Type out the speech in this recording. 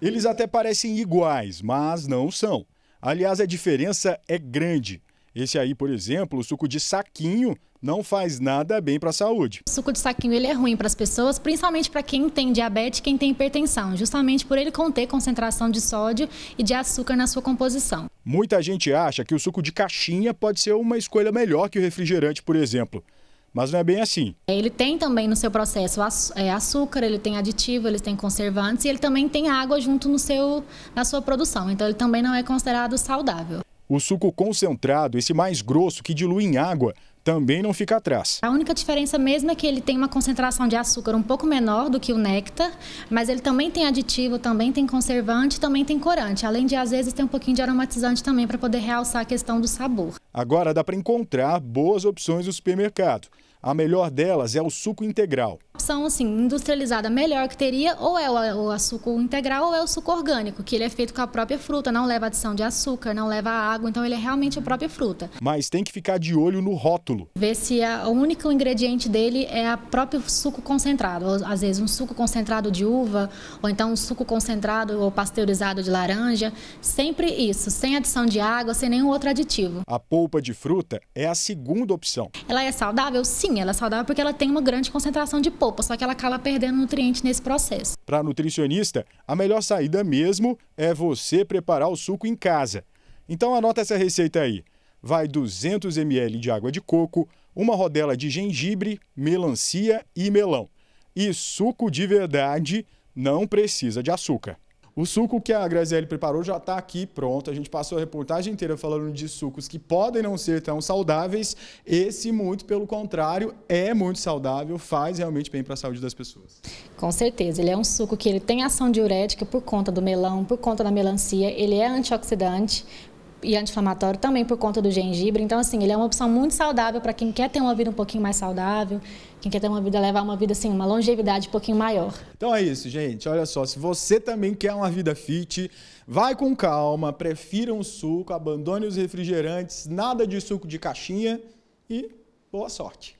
Eles até parecem iguais, mas não são. Aliás, a diferença é grande. Esse aí, por exemplo, o suco de saquinho não faz nada bem para a saúde. O suco de saquinho ele é ruim para as pessoas, principalmente para quem tem diabetes, quem tem hipertensão, justamente por ele conter concentração de sódio e de açúcar na sua composição. Muita gente acha que o suco de caixinha pode ser uma escolha melhor que o refrigerante, por exemplo. Mas não é bem assim. É, ele tem também no seu processo é, açúcar, ele tem aditivo, ele tem conservantes e ele também tem água junto no seu, na sua produção. Então ele também não é considerado saudável o suco concentrado, esse mais grosso que dilui em água, também não fica atrás. A única diferença mesmo é que ele tem uma concentração de açúcar um pouco menor do que o néctar, mas ele também tem aditivo, também tem conservante, também tem corante, além de às vezes tem um pouquinho de aromatizante também para poder realçar a questão do sabor. Agora dá para encontrar boas opções no supermercado. A melhor delas é o suco integral opção assim, industrializada melhor que teria, ou é o, açúcar suco integral ou é o suco orgânico, que ele é feito com a própria fruta, não leva adição de açúcar, não leva água, então ele é realmente a própria fruta. Mas tem que ficar de olho no rótulo. Ver se a, o único ingrediente dele é o próprio suco concentrado. Ou, às vezes um suco concentrado de uva, ou então um suco concentrado ou pasteurizado de laranja. Sempre isso, sem adição de água, sem nenhum outro aditivo. A polpa de fruta é a segunda opção. Ela é saudável? Sim, ela é saudável porque ela tem uma grande concentração de polpa só que ela acaba perdendo nutriente nesse processo. Para nutricionista, a melhor saída mesmo é você preparar o suco em casa. Então anota essa receita aí. Vai 200 ml de água de coco, uma rodela de gengibre, melancia e melão. E suco de verdade não precisa de açúcar. O suco que a Graziele preparou já está aqui pronto. A gente passou a reportagem inteira falando de sucos que podem não ser tão saudáveis. Esse, muito pelo contrário, é muito saudável, faz realmente bem para a saúde das pessoas. Com certeza. Ele é um suco que ele tem ação diurética por conta do melão, por conta da melancia. Ele é antioxidante, e anti-inflamatório também por conta do gengibre. Então, assim, ele é uma opção muito saudável para quem quer ter uma vida um pouquinho mais saudável, quem quer ter uma vida, levar uma vida, assim, uma longevidade um pouquinho maior. Então é isso, gente. Olha só, se você também quer uma vida fit, vai com calma, prefira um suco, abandone os refrigerantes, nada de suco de caixinha e boa sorte.